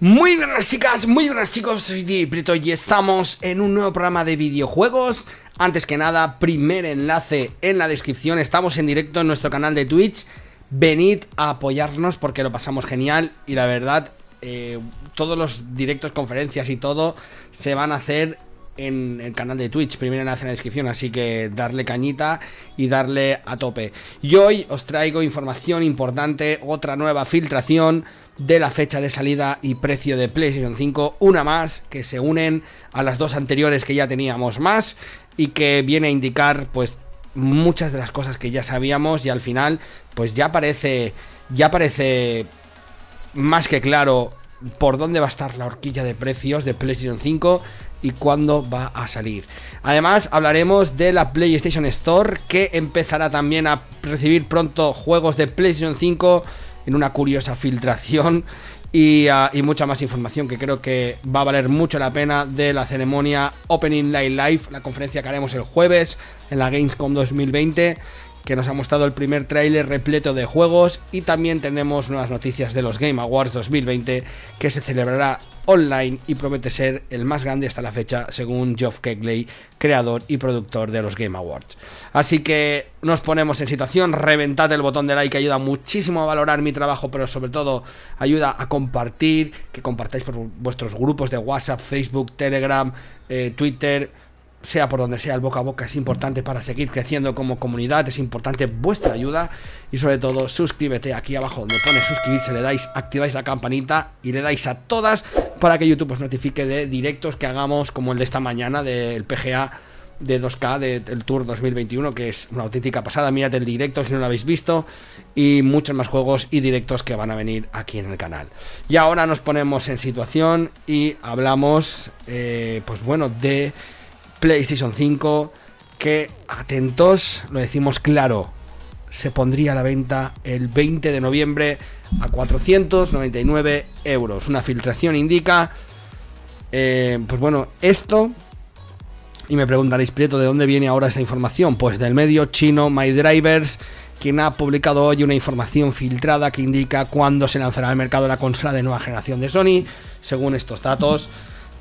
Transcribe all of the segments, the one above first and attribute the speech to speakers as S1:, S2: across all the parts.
S1: Muy buenas chicas, muy buenas chicos, soy Di y estamos en un nuevo programa de videojuegos. Antes que nada, primer enlace en la descripción, estamos en directo en nuestro canal de Twitch venid a apoyarnos porque lo pasamos genial y la verdad eh, todos los directos, conferencias y todo se van a hacer en el canal de Twitch, primero en la descripción, así que darle cañita y darle a tope. Y hoy os traigo información importante, otra nueva filtración de la fecha de salida y precio de PlayStation 5, una más que se unen a las dos anteriores que ya teníamos más y que viene a indicar pues muchas de las cosas que ya sabíamos y al final pues ya parece ya parece más que claro por dónde va a estar la horquilla de precios de PlayStation 5 y cuándo va a salir. Además, hablaremos de la PlayStation Store que empezará también a recibir pronto juegos de PlayStation 5 en una curiosa filtración ah, y, mucha más información que creo que va a valer mucho la pena de la ceremonia Opening Night Live, la conferencia que haremos el jueves en la Gamescom 2020 que nos ha mostrado el primer tráiler repleto de juegos y también tenemos nuevas noticias de los Game Awards 2020 que se celebrará online y promete ser el más grande hasta la fecha según Geoff Kegley, creador y productor de los Game Awards. Así que nos ponemos en situación, reventad el botón de like, que ayuda muchísimo a valorar mi trabajo, pero sobre todo ayuda a compartir, que compartáis por vuestros grupos de WhatsApp, Facebook, Telegram, eh, Twitter sea por donde sea, el boca a boca es importante para seguir creciendo como comunidad, es importante vuestra ayuda y sobre todo suscríbete aquí abajo donde pone suscribirse, le dais, activáis la campanita y le dais a todas para que YouTube os notifique de directos que hagamos como el de esta mañana del PGA de 2K del Tour 2021 que es una auténtica pasada, mirad el directo si no lo habéis visto y muchos más juegos y directos que van a venir aquí en el canal. Y ahora nos ponemos en situación y hablamos eh, pues bueno de PlayStation 5 que, atentos, lo decimos claro, se pondría a la venta el 20 de noviembre a 499 euros. Una filtración indica, eh, pues bueno, esto... Y me preguntaréis, Prieto, ¿de dónde viene ahora esta información? Pues del medio chino MyDrivers, quien ha publicado hoy una información filtrada que indica cuándo se lanzará al mercado la consola de nueva generación de Sony. Según estos datos...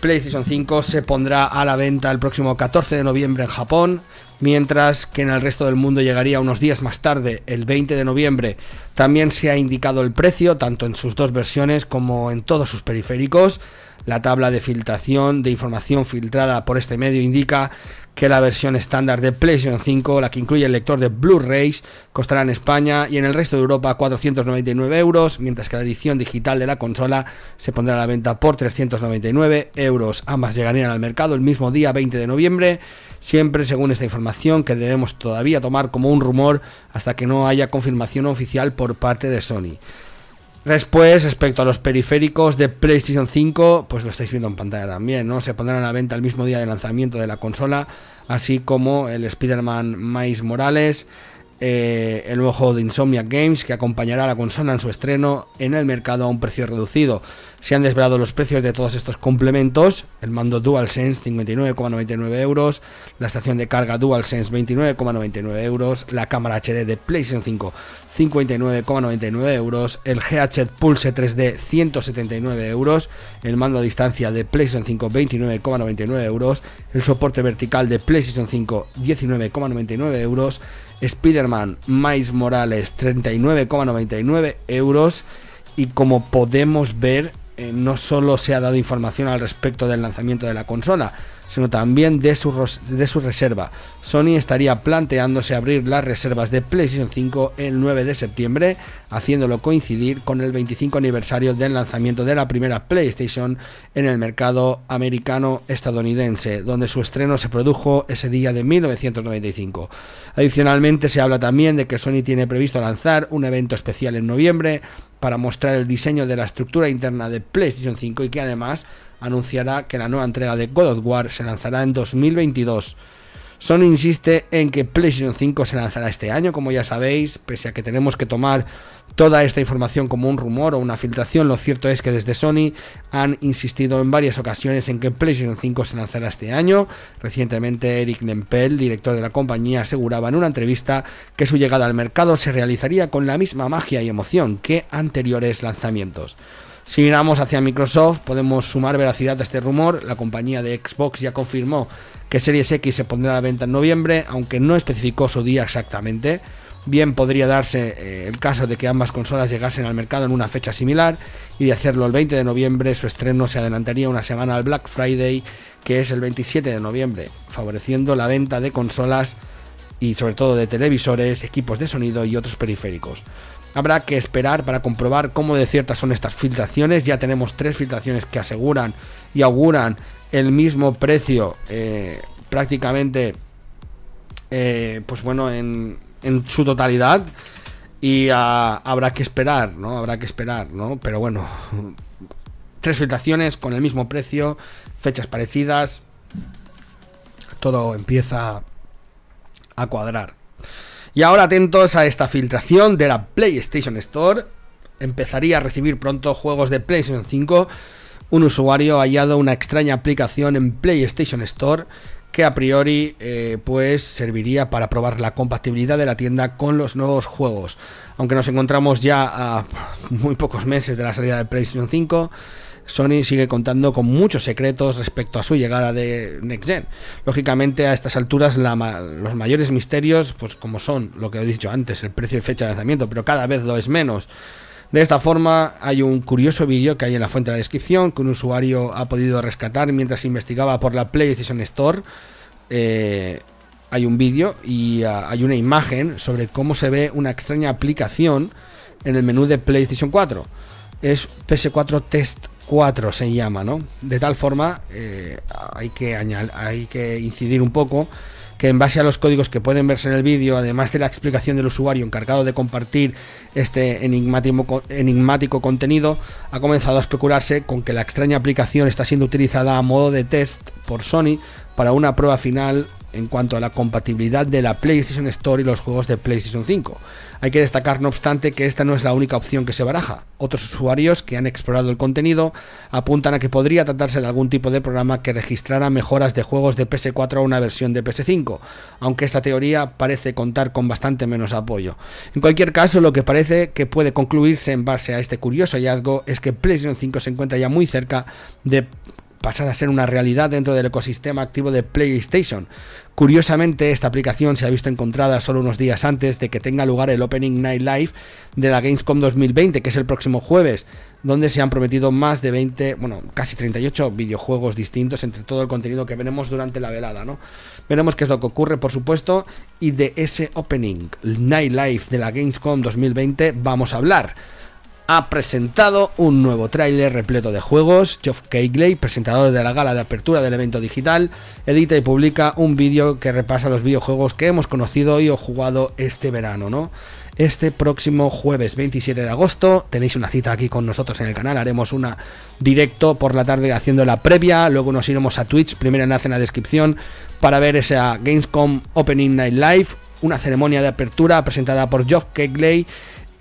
S1: PlayStation 5 se pondrá a la venta el próximo 14 de noviembre en Japón, mientras que en el resto del mundo llegaría unos días más tarde, el 20 de noviembre. También se ha indicado el precio, tanto en sus dos versiones como en todos sus periféricos. La tabla de filtración de información filtrada por este medio indica que la versión estándar de PlayStation 5, la que incluye el lector de Blu-rays, costará en España y en el resto de Europa 499 euros, mientras que la edición digital de la consola se pondrá a la venta por 399 euros. Ambas llegarían al mercado el mismo día 20 de noviembre, siempre según esta información que debemos todavía tomar como un rumor hasta que no haya confirmación oficial por parte de Sony. Después, respecto a los periféricos de PlayStation 5, pues lo estáis viendo en pantalla también, ¿no? Se pondrán a la venta el mismo día de lanzamiento de la consola, así como el Spider-Man Miles Morales, eh, el nuevo juego de Insomniac Games que acompañará a la consola en su estreno en el mercado a un precio reducido. Se han desvelado los precios de todos estos complementos, el mando DualSense 59,99 euros, la estación de carga DualSense 29,99 euros, la cámara HD de PlayStation 5 59,99 euros, el GHZ Pulse 3D 179 euros, el mando a distancia de PlayStation 5 29,99 euros, el soporte vertical de PlayStation 5 19,99 euros, Spider-Man Miles Morales 39,99 euros y como podemos ver eh, no solo se ha dado información al respecto del lanzamiento de la consola, sino también de su, de su reserva. Sony estaría planteándose abrir las reservas de PlayStation 5 el 9 de septiembre, haciéndolo coincidir con el 25 aniversario del lanzamiento de la primera PlayStation en el mercado americano-estadounidense, donde su estreno se produjo ese día de 1995. Adicionalmente se habla también de que Sony tiene previsto lanzar un evento especial en noviembre, para mostrar el diseño de la estructura interna de PlayStation 5 y que además anunciará que la nueva entrega de God of War se lanzará en 2022. Sony insiste en que PlayStation 5 se lanzará este año, como ya sabéis, pese a que tenemos que tomar toda esta información como un rumor o una filtración, lo cierto es que desde Sony han insistido en varias ocasiones en que PlayStation 5 se lanzará este año. Recientemente Eric Nempel, director de la compañía, aseguraba en una entrevista que su llegada al mercado se realizaría con la misma magia y emoción que anteriores lanzamientos. Si miramos hacia Microsoft, podemos sumar veracidad a este rumor. La compañía de Xbox ya confirmó que Series X se pondrá a la venta en noviembre, aunque no especificó su día exactamente. Bien podría darse eh, el caso de que ambas consolas llegasen al mercado en una fecha similar y de hacerlo el 20 de noviembre su estreno se adelantaría una semana al Black Friday que es el 27 de noviembre, favoreciendo la venta de consolas y sobre todo de televisores, equipos de sonido y otros periféricos. Habrá que esperar para comprobar cómo de ciertas son estas filtraciones. Ya tenemos tres filtraciones que aseguran y auguran el mismo precio eh, prácticamente, eh, pues bueno, en, su totalidad. Y ah, habrá que esperar, ¿no? Habrá que esperar, ¿no? Pero bueno, tres filtraciones con el mismo precio, fechas parecidas. Todo empieza a cuadrar. Y ahora atentos a esta filtración de la PlayStation Store. Empezaría a recibir pronto juegos de PlayStation 5 un usuario ha hallado una extraña aplicación en PlayStation Store que a priori eh, pues serviría para probar la compatibilidad de la tienda con los nuevos juegos. Aunque nos encontramos ya a muy pocos meses de la salida de PlayStation 5, Sony sigue contando con muchos secretos respecto a su llegada de Next Gen. Lógicamente a estas alturas los mayores misterios, pues como son lo que he dicho antes, el precio y fecha de lanzamiento, pero cada vez lo es menos. De esta forma, hay un curioso vídeo que hay en la fuente de la descripción que un usuario ha podido rescatar mientras investigaba por la PlayStation Store. Eh, hay un vídeo y ah, hay una imagen sobre cómo se ve una extraña aplicación en el menú de PlayStation 4. Es PS4 Test 4 se llama, ¿no? De tal forma eh, hay que incidir un poco que en base a los códigos que pueden verse en el vídeo, además de la explicación del usuario encargado de compartir este enigmático, contenido, ha comenzado a especularse con que la extraña aplicación está siendo utilizada a modo de test por Sony para una prueba final en cuanto a la compatibilidad de la PlayStation Store y los juegos de PlayStation 5. Hay que destacar, no obstante, que esta no es la única opción que se baraja. Otros usuarios que han explorado el contenido apuntan a que podría tratarse de algún tipo de programa que registrara mejoras de juegos de PS4 a una versión de PS5, aunque esta teoría parece contar con bastante menos apoyo. En cualquier caso, lo que parece que puede concluirse en base a este curioso hallazgo es que PlayStation 5 se encuentra ya muy cerca de Pasar a ser una realidad dentro del ecosistema activo de PlayStation. Curiosamente, esta aplicación se ha visto encontrada solo unos días antes de que tenga lugar el Opening Night Live de la Gamescom 2020, que es el próximo jueves, donde se han prometido más de 20, bueno, casi 38 videojuegos distintos entre todo el contenido que veremos durante la velada, ¿no? Veremos qué es lo que ocurre, por supuesto, y de ese Opening Night Live de la Gamescom 2020 vamos a hablar ha presentado un nuevo tráiler repleto de juegos. Geoff Keighley, presentador de la gala de apertura del evento digital, edita y publica un vídeo que repasa los videojuegos que hemos conocido y o jugado este verano, ¿no? Este próximo jueves 27 de agosto tenéis una cita aquí con nosotros en el canal. Haremos una directo por la tarde haciendo la previa. Luego nos iremos a Twitch, primer enlace en la descripción, para ver esa Gamescom Opening Night Live, una ceremonia de apertura presentada por Geoff Keighley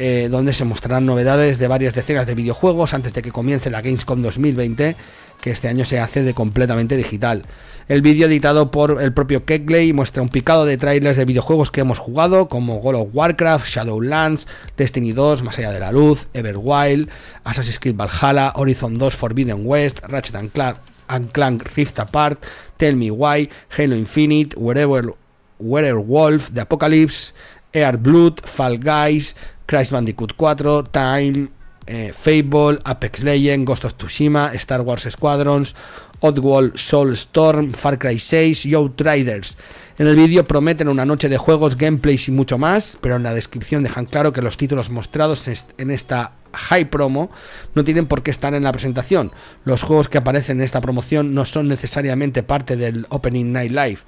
S1: eh, donde se mostrarán novedades de varias decenas de videojuegos antes de que comience la Gamescom 2020, que este año se hace de completamente digital. El vídeo editado por el propio Kegley muestra un picado de trailers de videojuegos que hemos jugado, como God of Warcraft, Shadowlands, Destiny 2, Más allá de la luz, Everwild, Assassin's Creed Valhalla, Horizon 2 Forbidden West, Ratchet and Clank, and Rift Apart, Tell Me Why, Halo Infinite, Wherever, Wolf, The Apocalypse, Air Blood, Fall Guys, Crash Bandicoot 4, Time, eh, Fable, Apex Legends, Ghost of Tsushima, Star Wars Squadrons, Soul Soulstorm, Far Cry 6, Yo Outriders. En el vídeo prometen una noche de juegos, gameplays y mucho más, pero en la descripción dejan claro que los títulos mostrados en esta high promo no tienen por qué estar en la presentación. Los juegos que aparecen en esta promoción no son necesariamente parte del Opening Night Live.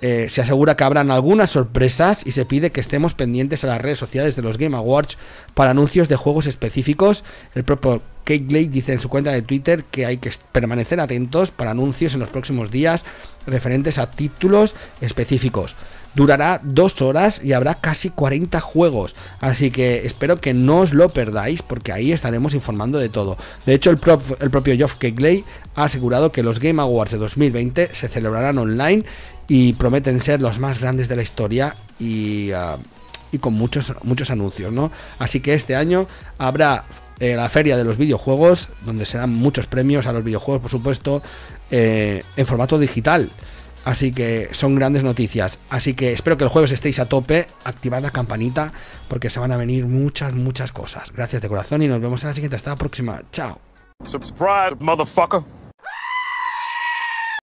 S1: Eh, se asegura que habrán algunas sorpresas y se pide que estemos pendientes a las redes sociales de los Game Awards para anuncios de juegos específicos. El propio Kate Glade dice en su cuenta de Twitter que hay que permanecer atentos para anuncios en los próximos días referentes a títulos específicos durará dos horas y habrá casi 40 juegos. Así que espero que no os lo perdáis porque ahí estaremos informando de todo. De hecho, el, propio Geoff Keighley ha asegurado que los Game Awards de 2020 se celebrarán online y prometen ser los más grandes de la historia y, ah, con muchos, muchos anuncios, ¿no? Así que este año habrá eh, la feria de los videojuegos, donde se dan muchos premios a los videojuegos, por supuesto, eh, en formato digital. Así que son grandes noticias. Así que espero que el jueves estéis a tope. Activad la campanita porque se van a venir muchas, muchas cosas. Gracias de corazón y nos vemos en la siguiente. Hasta la próxima. Chao.